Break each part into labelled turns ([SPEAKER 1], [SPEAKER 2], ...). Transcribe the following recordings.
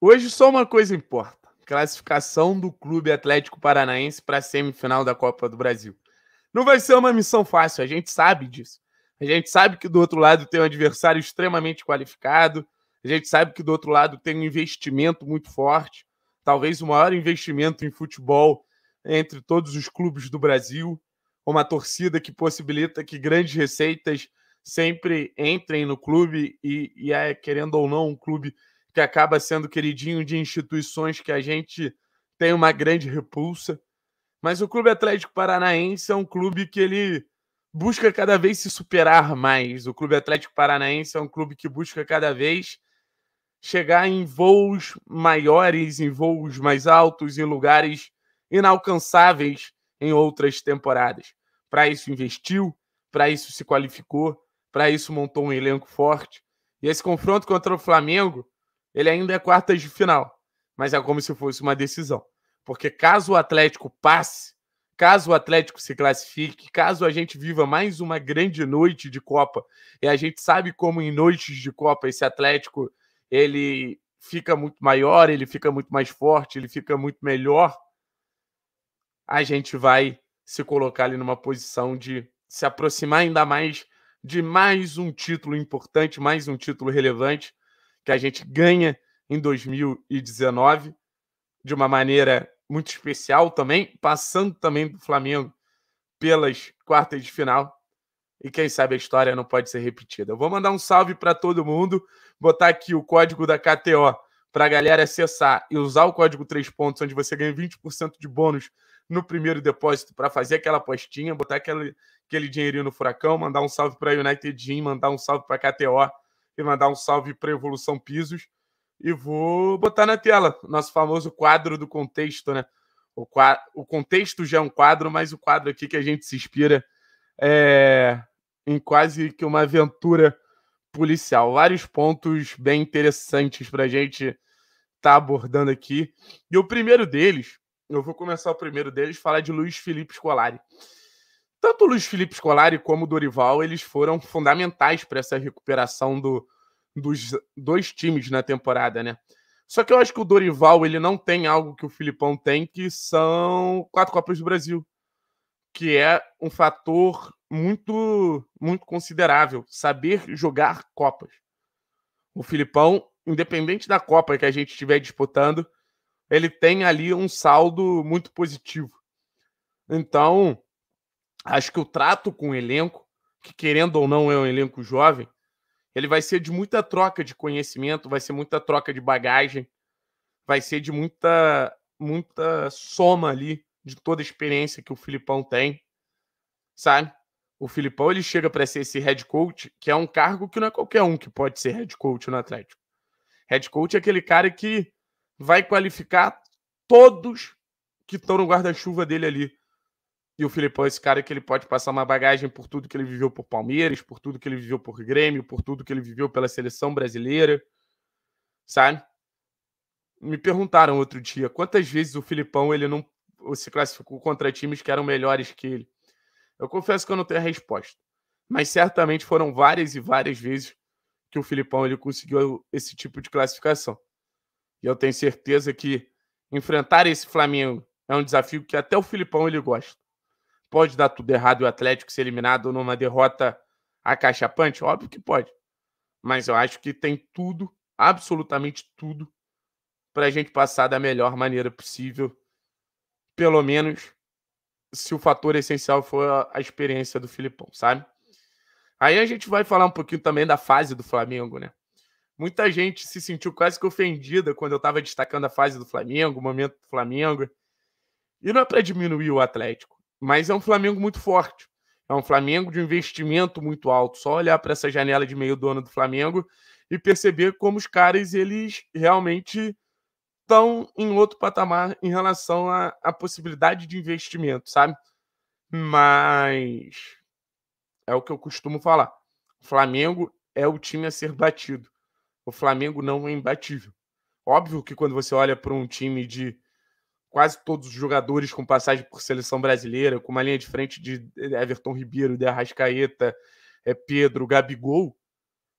[SPEAKER 1] Hoje só uma coisa importa: classificação do Clube Atlético Paranaense para a semifinal da Copa do Brasil. Não vai ser uma missão fácil, a gente sabe disso. A gente sabe que do outro lado tem um adversário extremamente qualificado, a gente sabe que do outro lado tem um investimento muito forte, talvez o maior investimento em futebol entre todos os clubes do Brasil, uma torcida que possibilita que grandes receitas sempre entrem no clube e, e é, querendo ou não, um clube que acaba sendo queridinho de instituições que a gente tem uma grande repulsa. Mas o Clube Atlético Paranaense é um clube que ele busca cada vez se superar mais. O Clube Atlético Paranaense é um clube que busca cada vez chegar em voos maiores, em voos mais altos, em lugares inalcançáveis em outras temporadas. Para isso investiu, para isso se qualificou, para isso montou um elenco forte. E esse confronto contra o Flamengo ele ainda é quartas de final, mas é como se fosse uma decisão. Porque caso o Atlético passe, caso o Atlético se classifique, caso a gente viva mais uma grande noite de Copa, e a gente sabe como em noites de Copa esse Atlético ele fica muito maior, ele fica muito mais forte, ele fica muito melhor, a gente vai se colocar ali numa posição de se aproximar ainda mais de mais um título importante, mais um título relevante que a gente ganha em 2019 de uma maneira muito especial também, passando também do Flamengo pelas quartas de final. E quem sabe a história não pode ser repetida. Eu vou mandar um salve para todo mundo, botar aqui o código da KTO para a galera acessar e usar o código 3 pontos, onde você ganha 20% de bônus no primeiro depósito para fazer aquela apostinha, botar aquele, aquele dinheirinho no furacão, mandar um salve para a United Gym, mandar um salve para a KTO e mandar um salve para Evolução Pisos. E vou botar na tela nosso famoso quadro do contexto, né? O, quadro, o contexto já é um quadro, mas o quadro aqui que a gente se inspira é, em quase que uma aventura policial. Vários pontos bem interessantes para a gente estar tá abordando aqui. E o primeiro deles, eu vou começar o primeiro deles, falar de Luiz Felipe Scolari tanto o Luiz Felipe Scolari como o Dorival, eles foram fundamentais para essa recuperação do, dos dois times na temporada, né? Só que eu acho que o Dorival, ele não tem algo que o Filipão tem, que são quatro Copas do Brasil, que é um fator muito muito considerável, saber jogar copas. O Filipão, independente da Copa que a gente estiver disputando, ele tem ali um saldo muito positivo. Então, acho que o trato com o elenco, que querendo ou não é um elenco jovem, ele vai ser de muita troca de conhecimento, vai ser muita troca de bagagem, vai ser de muita muita soma ali de toda a experiência que o Filipão tem, sabe? O Filipão ele chega para ser esse head coach, que é um cargo que não é qualquer um que pode ser head coach no Atlético. Head coach é aquele cara que vai qualificar todos que estão no guarda-chuva dele ali e o Filipão é esse cara que ele pode passar uma bagagem por tudo que ele viveu por Palmeiras, por tudo que ele viveu por Grêmio, por tudo que ele viveu pela seleção brasileira, sabe? Me perguntaram outro dia quantas vezes o Filipão ele não se classificou contra times que eram melhores que ele. Eu confesso que eu não tenho a resposta, mas certamente foram várias e várias vezes que o Filipão ele conseguiu esse tipo de classificação. E eu tenho certeza que enfrentar esse Flamengo é um desafio que até o Filipão ele gosta. Pode dar tudo errado e o Atlético ser eliminado numa derrota acachapante? Óbvio que pode. Mas eu acho que tem tudo, absolutamente tudo, para a gente passar da melhor maneira possível. Pelo menos se o fator essencial for a experiência do Filipão, sabe? Aí a gente vai falar um pouquinho também da fase do Flamengo, né? Muita gente se sentiu quase que ofendida quando eu estava destacando a fase do Flamengo, o momento do Flamengo. E não é para diminuir o Atlético. Mas é um Flamengo muito forte. É um Flamengo de investimento muito alto. Só olhar para essa janela de meio do ano do Flamengo e perceber como os caras eles realmente estão em outro patamar em relação à, à possibilidade de investimento, sabe? Mas é o que eu costumo falar. O Flamengo é o time a ser batido. O Flamengo não é imbatível. Óbvio que quando você olha para um time de quase todos os jogadores com passagem por seleção brasileira, com uma linha de frente de eh, Everton Ribeiro, de Arrascaeta, é, Pedro, Gabigol,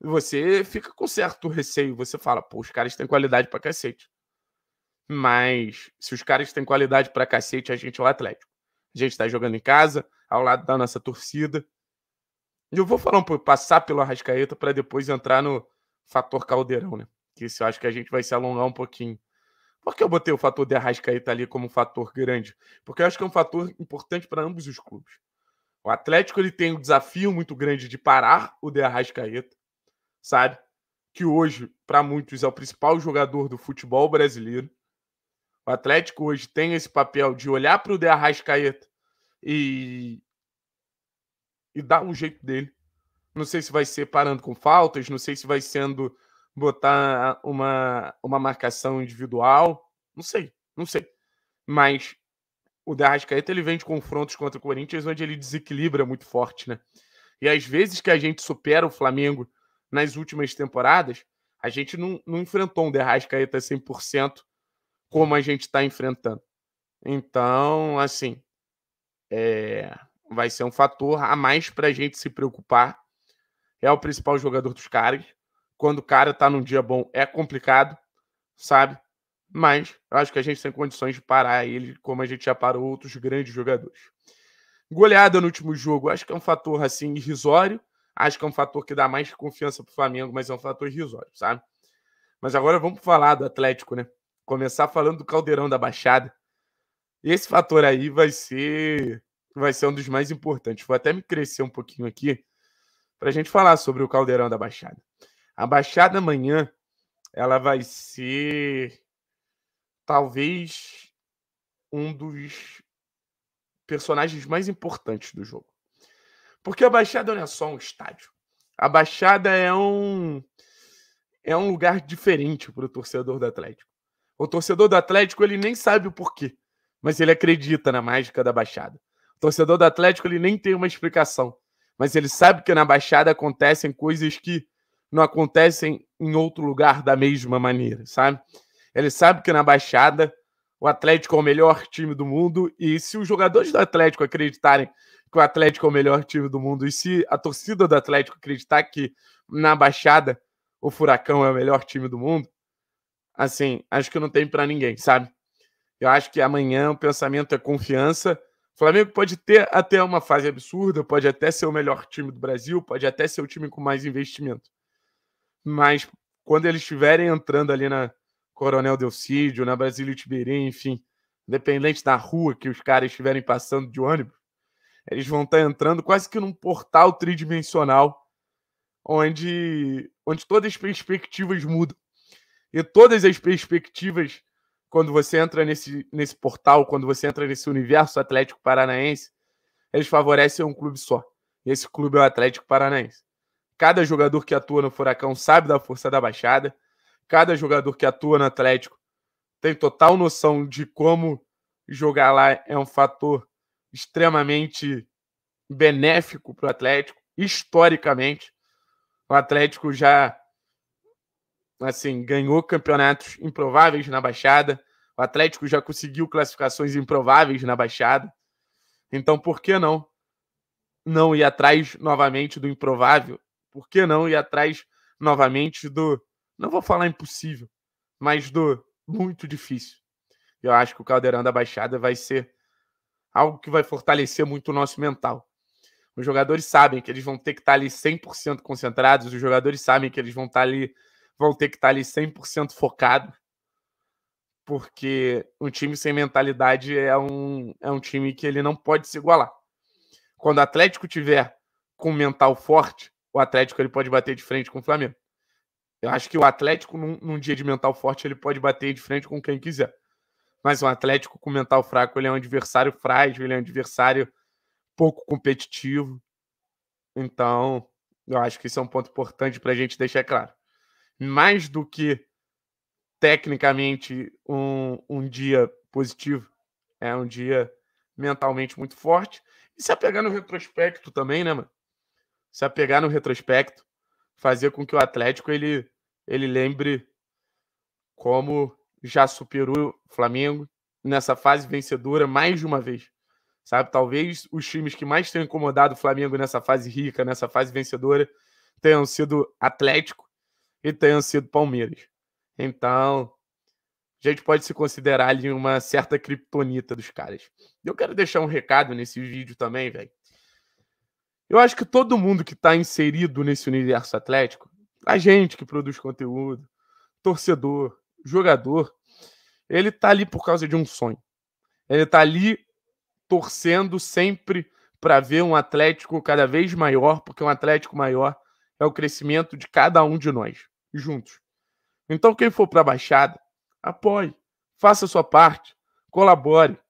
[SPEAKER 1] você fica com certo receio. Você fala, pô, os caras têm qualidade pra cacete. Mas se os caras têm qualidade pra cacete, a gente é o Atlético. A gente tá jogando em casa, ao lado da nossa torcida. Eu vou falar um pouco, passar pelo Arrascaeta para depois entrar no fator caldeirão, né? Que isso eu acho que a gente vai se alongar um pouquinho. Por que eu botei o fator de Arrascaeta ali como um fator grande? Porque eu acho que é um fator importante para ambos os clubes. O Atlético ele tem um desafio muito grande de parar o de Arrascaeta, sabe? Que hoje, para muitos, é o principal jogador do futebol brasileiro. O Atlético hoje tem esse papel de olhar para o de Arrascaeta e... e dar um jeito dele. Não sei se vai ser parando com faltas, não sei se vai sendo botar uma, uma marcação individual. Não sei, não sei. Mas o Derrascaeta ele vem de confrontos contra o Corinthians onde ele desequilibra muito forte, né? E às vezes que a gente supera o Flamengo nas últimas temporadas, a gente não, não enfrentou um Derrascaeta 100% como a gente está enfrentando. Então, assim, é, vai ser um fator a mais para a gente se preocupar. É o principal jogador dos caras. Quando o cara tá num dia bom, é complicado, sabe? Mas acho que a gente tem condições de parar ele, como a gente já parou outros grandes jogadores. Goleada no último jogo, acho que é um fator assim irrisório. Acho que é um fator que dá mais confiança pro Flamengo, mas é um fator irrisório, sabe? Mas agora vamos falar do Atlético, né? Começar falando do Caldeirão da Baixada. Esse fator aí vai ser vai ser um dos mais importantes. Vou até me crescer um pouquinho aqui para a gente falar sobre o Caldeirão da Baixada. A Baixada amanhã ela vai ser talvez um dos personagens mais importantes do jogo. Porque a Baixada não é só um estádio. A Baixada é um é um lugar diferente para o torcedor do Atlético. O torcedor do Atlético ele nem sabe o porquê, mas ele acredita na mágica da Baixada. O torcedor do Atlético ele nem tem uma explicação, mas ele sabe que na Baixada acontecem coisas que não acontecem em outro lugar da mesma maneira, sabe? Ele sabe que na Baixada o Atlético é o melhor time do mundo e se os jogadores do Atlético acreditarem que o Atlético é o melhor time do mundo e se a torcida do Atlético acreditar que na Baixada o Furacão é o melhor time do mundo, assim, acho que não tem para ninguém, sabe? Eu acho que amanhã o pensamento é confiança. O Flamengo pode ter até uma fase absurda, pode até ser o melhor time do Brasil, pode até ser o time com mais investimento mas quando eles estiverem entrando ali na Coronel Delcídio, na Basílio Tiberim, enfim, independente da rua que os caras estiverem passando de ônibus, eles vão estar tá entrando quase que num portal tridimensional, onde, onde todas as perspectivas mudam. E todas as perspectivas, quando você entra nesse, nesse portal, quando você entra nesse universo Atlético Paranaense, eles favorecem um clube só. E esse clube é o Atlético Paranaense. Cada jogador que atua no Furacão sabe da força da baixada. Cada jogador que atua no Atlético tem total noção de como jogar lá é um fator extremamente benéfico para o Atlético, historicamente. O Atlético já assim ganhou campeonatos improváveis na Baixada. O Atlético já conseguiu classificações improváveis na Baixada. Então, por que não não ir atrás novamente do improvável por que não ir atrás novamente do. Não vou falar impossível, mas do muito difícil. Eu acho que o Caldeirão da Baixada vai ser algo que vai fortalecer muito o nosso mental. Os jogadores sabem que eles vão ter que estar tá ali 100% concentrados, os jogadores sabem que eles vão estar tá ali vão ter que estar tá ali 100% focados. Porque um time sem mentalidade é um, é um time que ele não pode se igualar. Quando o Atlético tiver com mental forte, o Atlético ele pode bater de frente com o Flamengo. Eu acho que o Atlético, num, num, dia de mental forte, ele pode bater de frente com quem quiser. Mas um Atlético com mental fraco, ele é um adversário frágil, ele é um adversário pouco competitivo. Então, eu acho que isso é um ponto importante para a gente deixar claro. Mais do que tecnicamente um, um dia positivo, é um dia mentalmente muito forte. E se apegar no retrospecto também, né, mano? se apegar no retrospecto, fazer com que o Atlético ele, ele lembre como já superou o Flamengo nessa fase vencedora mais de uma vez. Sabe, talvez os times que mais tenham incomodado o Flamengo nessa fase rica, nessa fase vencedora, tenham sido Atlético e tenham sido Palmeiras. Então, a gente pode se considerar ali uma certa criptonita dos caras. Eu quero deixar um recado nesse vídeo também, velho. Eu acho que todo mundo que está inserido nesse universo atlético, a gente que produz conteúdo, torcedor, jogador, ele está ali por causa de um sonho. Ele está ali torcendo sempre para ver um Atlético cada vez maior, porque um Atlético maior é o crescimento de cada um de nós, juntos. Então, quem for para a Baixada, apoie, faça a sua parte, colabore,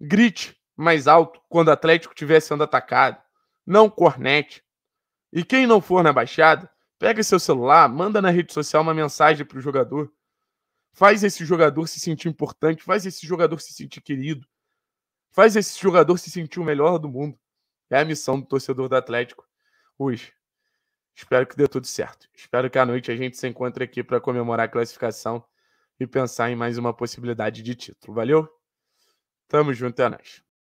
[SPEAKER 1] grite mais alto quando o Atlético estiver sendo atacado não cornete. E quem não for na Baixada, pega seu celular, manda na rede social uma mensagem para o jogador. Faz esse jogador se sentir importante, faz esse jogador se sentir querido, faz esse jogador se sentir o melhor do mundo. É a missão do torcedor do Atlético hoje. Espero que dê tudo certo. Espero que à noite a gente se encontre aqui para comemorar a classificação e pensar em mais uma possibilidade de título. Valeu? Tamo junto, é nóis.